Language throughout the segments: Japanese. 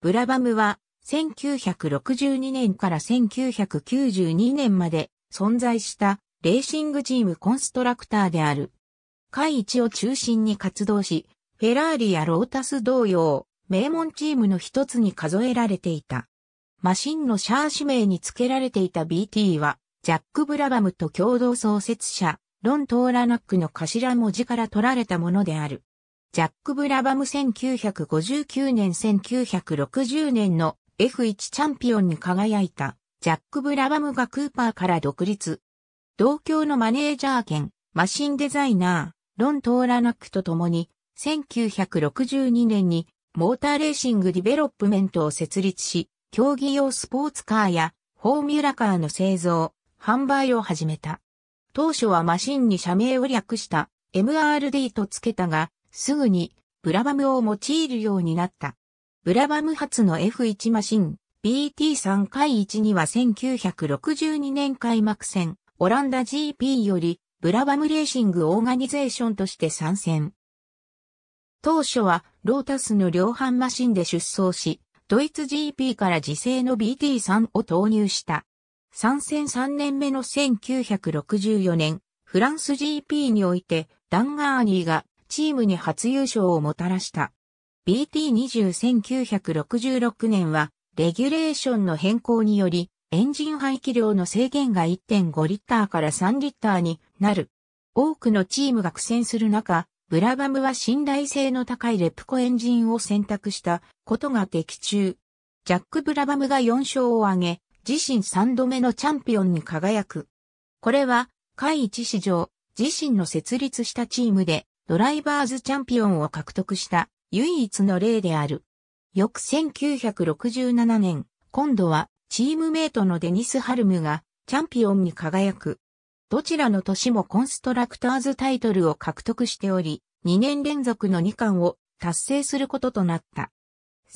ブラバムは1962年から1992年まで存在したレーシングチームコンストラクターである。会一を中心に活動し、フェラーリやロータス同様、名門チームの一つに数えられていた。マシンのシャー氏名に付けられていた BT は、ジャック・ブラバムと共同創設者、ロン・トーラナックの頭文字から取られたものである。ジャック・ブラバム1959年1960年の F1 チャンピオンに輝いた、ジャック・ブラバムがクーパーから独立。同郷のマネージャー兼、マシンデザイナー、ロン・トーラナックと共に、1962年に、モーターレーシングディベロップメントを設立し、競技用スポーツカーや、フォーミュラカーの製造、販売を始めた。当初はマシンに社名を略した、MRD と付けたが、すぐにブラバムを用いるようになった。ブラバム発の F1 マシン BT3 回1には1962年開幕戦オランダ GP よりブラバムレーシングオーガニゼーションとして参戦。当初はロータスの量販マシンで出走し、ドイツ GP から自制の BT3 を投入した。参戦3年目の1964年、フランス GP においてダンガーニーがチームに初優勝をもたらした。BT20-1966 年は、レギュレーションの変更により、エンジン排気量の制限が1.5リッターから3リッターになる。多くのチームが苦戦する中、ブラバムは信頼性の高いレプコエンジンを選択したことが的中。ジャック・ブラバムが4勝を挙げ、自身3度目のチャンピオンに輝く。これは、下一史上、自身の設立したチームでドライバーズチャンピオンを獲得した唯一の例である。翌1967年、今度はチームメイトのデニス・ハルムがチャンピオンに輝く。どちらの年もコンストラクターズタイトルを獲得しており、2年連続の2冠を達成することとなった。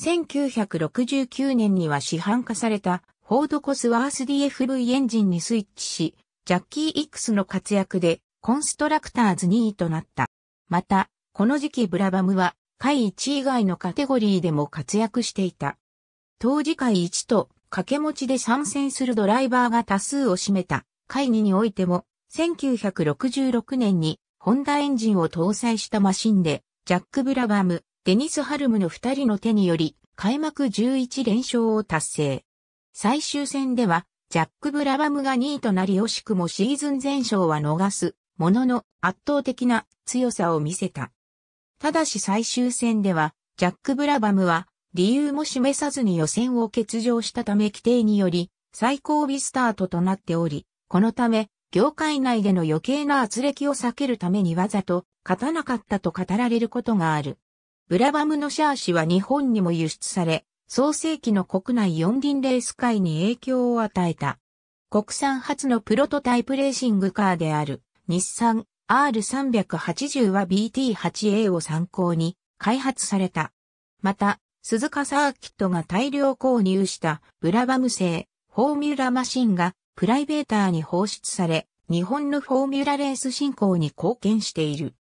1969年には市販化されたフォードコスワース DFV エンジンにスイッチし、ジャッキー・イクスの活躍でコンストラクターズ2位となった。また、この時期ブラバムは、下位1以外のカテゴリーでも活躍していた。当時下位1と掛け持ちで参戦するドライバーが多数を占めた下位2においても、1966年にホンダエンジンを搭載したマシンで、ジャック・ブラバム、デニス・ハルムの2人の手により、開幕11連勝を達成。最終戦では、ジャック・ブラバムが2位となり惜しくもシーズン全勝は逃す、ものの圧倒的な強さを見せた。ただし最終戦では、ジャック・ブラバムは、理由も示さずに予選を欠場したため規定により、最高尾スタートとなっており、このため、業界内での余計な圧力を避けるためにわざと勝たなかったと語られることがある。ブラバムのシャーシは日本にも輸出され、創世紀の国内四輪レース界に影響を与えた。国産初のプロトタイプレーシングカーである日産 R380 は BT8A を参考に開発された。また、鈴鹿サーキットが大量購入したブラバム製フォーミュラマシンがプライベーターに放出され、日本のフォーミュラレース振興に貢献している。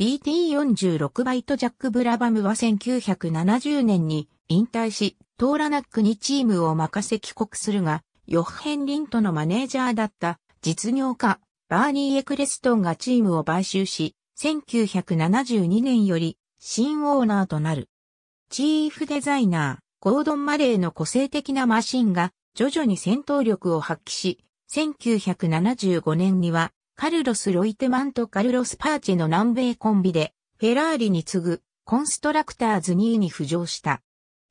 BT46 バイトジャック・ブラバムは1970年に引退し、トーラナックにチームを任せ帰国するが、ヨッヘン・リントのマネージャーだった実業家バーニー・エクレストンがチームを買収し、1972年より新オーナーとなる。チーフデザイナー、ゴードン・マレーの個性的なマシンが徐々に戦闘力を発揮し、1975年にはカルロス・ロイテマンとカルロス・パーチェの南米コンビでフェラーリに次ぐコンストラクターズ2位に浮上した。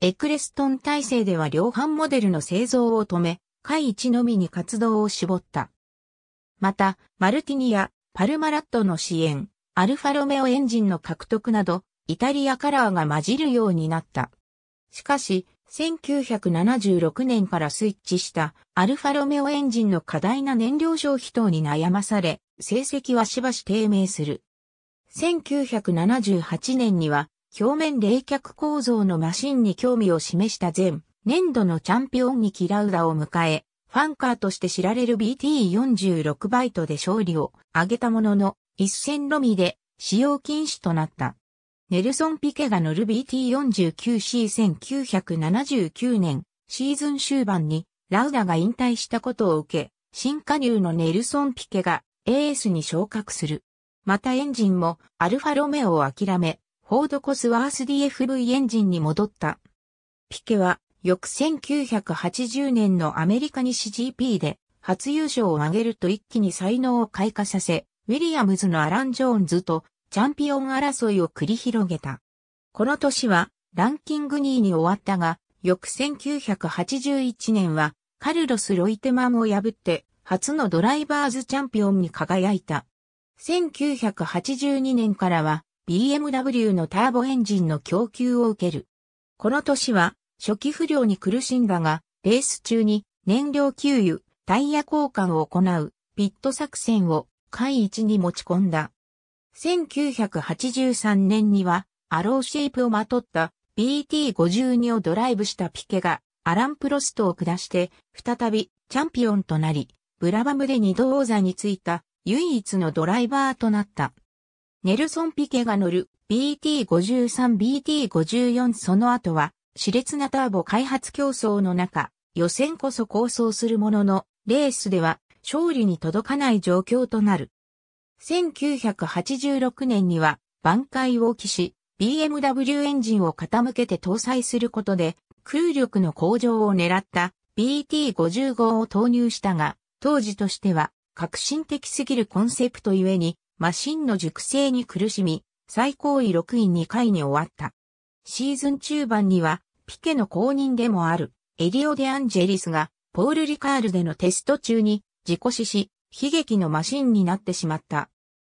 エクレストン体制では量販モデルの製造を止め、下位1のみに活動を絞った。また、マルティニア、パルマラットの支援、アルファロメオエンジンの獲得など、イタリアカラーが混じるようになった。しかし、1976年からスイッチしたアルファロメオエンジンの過大な燃料消費等に悩まされ、成績はしばし低迷する。1978年には表面冷却構造のマシンに興味を示した前、年度のチャンピオンにキラウダを迎え、ファンカーとして知られる BT46 バイトで勝利を挙げたものの、一戦のみで使用禁止となった。ネルソン・ピケが乗る BT49C1979 年シーズン終盤にラウダが引退したことを受け、新加入のネルソン・ピケがエースに昇格する。またエンジンもアルファロメオを諦め、フォードコスワース DFV エンジンに戻った。ピケは翌1980年のアメリカ西 GP で初優勝を挙げると一気に才能を開花させ、ウィリアムズのアラン・ジョーンズとチャンピオン争いを繰り広げた。この年はランキング2位に終わったが、翌1981年はカルロス・ロイテマンを破って初のドライバーズチャンピオンに輝いた。1982年からは BMW のターボエンジンの供給を受ける。この年は初期不良に苦しんだが、レース中に燃料給油、タイヤ交換を行うピット作戦を会一に持ち込んだ。1983年にはアローシェイプをまとった BT52 をドライブしたピケがアラン・プロストを下して再びチャンピオンとなり、ブラバムで二度王座についた唯一のドライバーとなった。ネルソン・ピケが乗る BT53、BT54 その後は熾烈なターボ開発競争の中、予選こそ構想するものの、レースでは勝利に届かない状況となる。1986年には挽回を期し、BMW エンジンを傾けて搭載することで、空力の向上を狙った BT55 を投入したが、当時としては革新的すぎるコンセプトゆえに、マシンの熟成に苦しみ、最高位6位2回に終わった。シーズン中盤にはピケの公認でもある、エリオ・デ・アンジェリスが、ポール・リカールでのテスト中に、事故死し、悲劇のマシンになってしまった。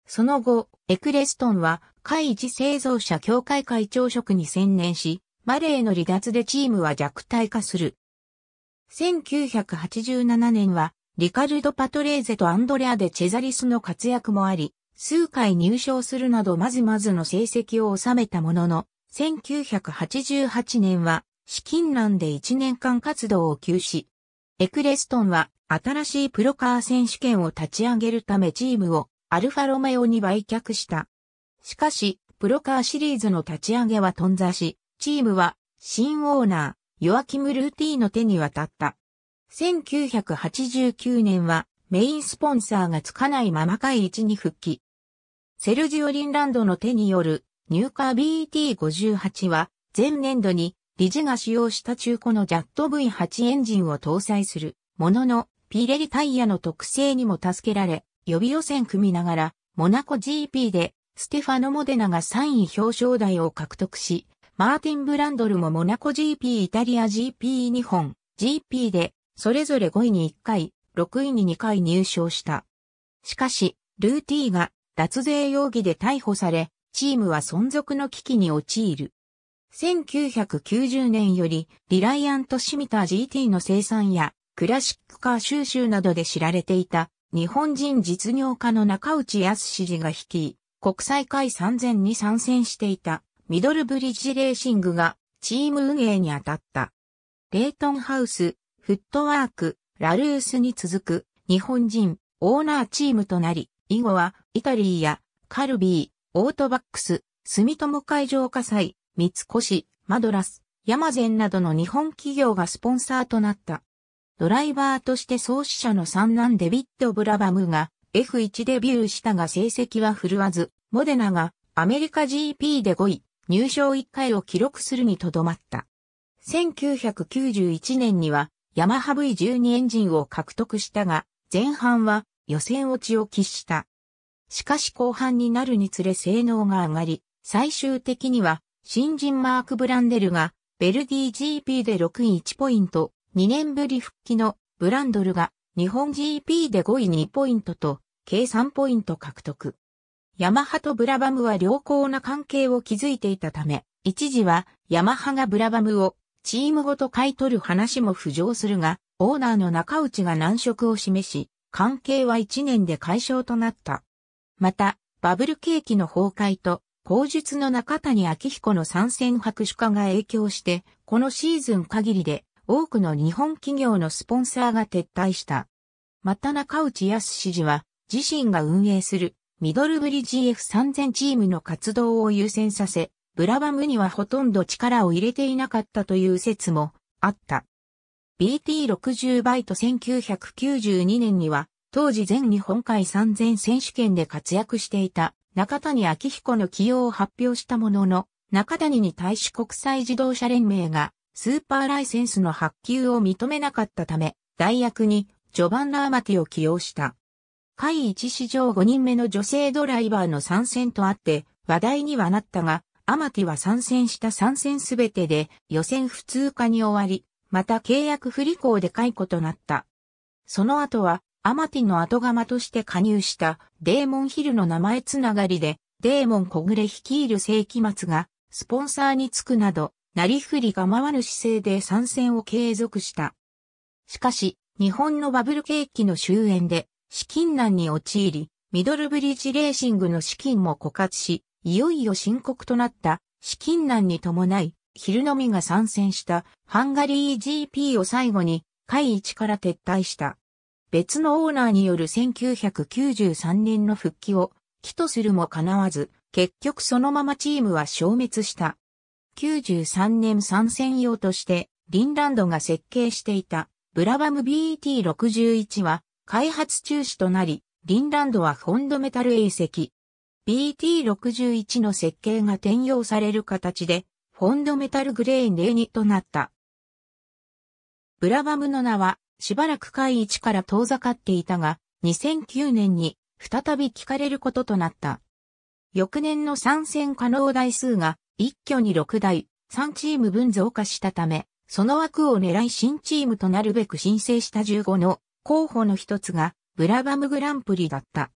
その後、エクレストンは、海自製造者協会会長職に専念し、マレーの離脱でチームは弱体化する。1987年は、リカルド・パトレーゼとアンドレア・でチェザリスの活躍もあり、数回入賞するなどまずまずの成績を収めたものの、1988年は資金難で1年間活動を休止。エクレストンは新しいプロカー選手権を立ち上げるためチームをアルファロメオに売却した。しかし、プロカーシリーズの立ち上げは頓挫し、チームは新オーナー、ヨアキム・ルーティーの手に渡った。1989年はメインスポンサーがつかないまま会一に復帰。セルジオ・リンランドの手によるニューカー BT58 は、前年度に、理事が使用した中古のジャット v 8エンジンを搭載する、ものの、ピレリタイヤの特性にも助けられ、予備予選組みながら、モナコ GP で、ステファノ・モデナが3位表彰台を獲得し、マーティン・ブランドルもモナコ GP、イタリア g p 日本、GP で、それぞれ5位に1回、6位に2回入賞した。しかし、ルーティーが脱税容疑で逮捕され、チームは存続の危機に陥る。1990年より、リライアントシミター GT の生産や、クラシックカー収集などで知られていた、日本人実業家の中内康氏が率い、国際会3000に参戦していた、ミドルブリッジレーシングが、チーム運営に当たった。レイトンハウス、フットワーク、ラルースに続く、日本人、オーナーチームとなり、以後は、イタリーや、カルビー、オートバックス、住友海上火災、三越、マドラス、ヤマゼンなどの日本企業がスポンサーとなった。ドライバーとして創始者の三男デビッド・ブラバムが F1 デビューしたが成績は振るわず、モデナがアメリカ GP で5位、入賞1回を記録するにとどまった。1991年にはヤマハ V12 エンジンを獲得したが、前半は予選落ちを喫した。しかし後半になるにつれ性能が上がり、最終的には新人マーク・ブランデルがベルディ GP で6位1ポイント、2年ぶり復帰のブランドルが日本 GP で5位2ポイントと計3ポイント獲得。ヤマハとブラバムは良好な関係を築いていたため、一時はヤマハがブラバムをチームごと買い取る話も浮上するが、オーナーの中内が難色を示し、関係は1年で解消となった。また、バブル景気の崩壊と、後述の中谷明彦の参戦白手化が影響して、このシーズン限りで多くの日本企業のスポンサーが撤退した。また中内康氏事は、自身が運営するミドルブリ GF3000 チームの活動を優先させ、ブラバムにはほとんど力を入れていなかったという説もあった。BT60 バイト1992年には当時全日本海三千選手権で活躍していた中谷昭彦の起用を発表したものの、中谷に対し国際自動車連盟がスーパーライセンスの発給を認めなかったため、代役にジョバンナーマティを起用した。会一史上5人目の女性ドライバーの参戦とあって話題にはなったが、アマティは参戦した参戦すべてで予選普通化に終わり、また契約不履行で解雇となった。その後はアマティの後釜として加入したデーモンヒルの名前つながりで、デーモン小暮率いる世紀末が、スポンサーにつくなど、なりふり構わぬ姿勢で参戦を継続した。しかし、日本のバブル景気の終焉で、資金難に陥り、ミドルブリッジレーシングの資金も枯渇し、いよいよ深刻となった資金難に伴い、昼のみが参戦したハンガリー GP を最後に、会一から撤退した。別のオーナーによる1993年の復帰を、起とするも叶わず、結局そのままチームは消滅した。93年参戦用として、リンランドが設計していた、ブラバム BET61 は、開発中止となり、リンランドはフォンドメタル A 石。BT61 の設計が転用される形で、フォンドメタルグレーンレ2となった。ブラバムの名は、しばらく会一から遠ざかっていたが、2009年に再び聞かれることとなった。翌年の参戦可能台数が一挙に6台、3チーム分増加したため、その枠を狙い新チームとなるべく申請した15の候補の一つがブラバムグランプリだった。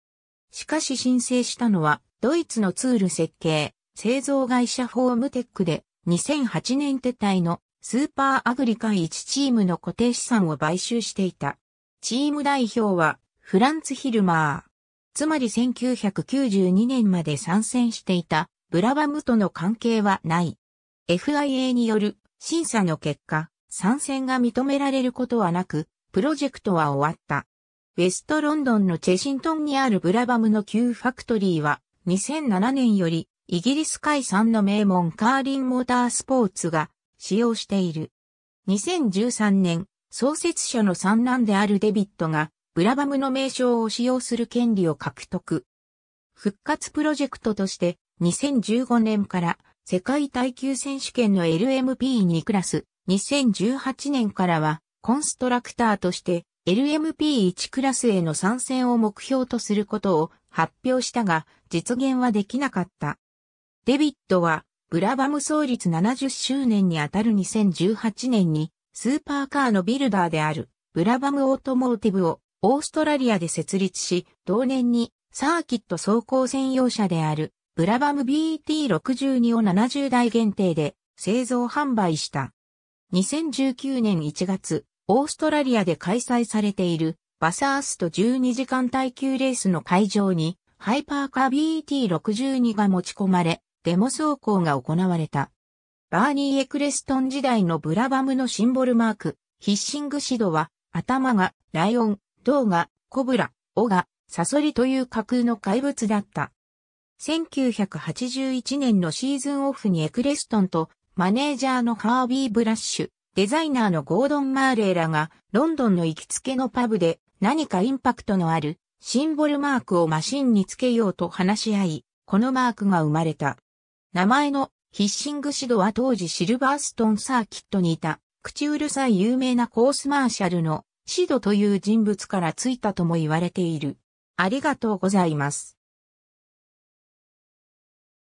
しかし申請したのはドイツのツール設計、製造会社フォームテックで2008年撤退のスーパーアグリカ1チームの固定資産を買収していた。チーム代表はフランツ・ヒルマー。つまり1992年まで参戦していたブラバムとの関係はない。FIA による審査の結果、参戦が認められることはなく、プロジェクトは終わった。ウェストロンドンのチェシントンにあるブラバムの Q ファクトリーは2007年よりイギリス海産の名門カーリンモータースポーツが使用している。2013年、創設者の三男であるデビットが、ブラバムの名称を使用する権利を獲得。復活プロジェクトとして、2015年から世界耐久選手権の LMP2 クラス、2018年からは、コンストラクターとして LMP1 クラスへの参戦を目標とすることを発表したが、実現はできなかった。デビットはブラバム創立70周年にあたる2018年に、スーパーカーのビルダーである、ブラバムオートモーティブをオーストラリアで設立し、同年にサーキット走行専用車である、ブラバム BT62 を70台限定で製造販売した。2019年1月、オーストラリアで開催されているバサースト12時間耐久レースの会場にハイパーカー BT62 が持ち込まれ、デモ走行が行われた。バーニー・エクレストン時代のブラバムのシンボルマーク、ヒッシングシドは、頭が、ライオン、銅が、コブラ、尾が、サソリという架空の怪物だった。1981年のシーズンオフにエクレストンとマネージャーのハービー・ブラッシュ、デザイナーのゴードン・マーレーらがロンドンの行きつけのパブで何かインパクトのあるシンボルマークをマシンにつけようと話し合い、このマークが生まれた。名前のヒッシングシドは当時シルバーストンサーキットにいた、口うるさい有名なコースマーシャルのシドという人物からついたとも言われている。ありがとうございます。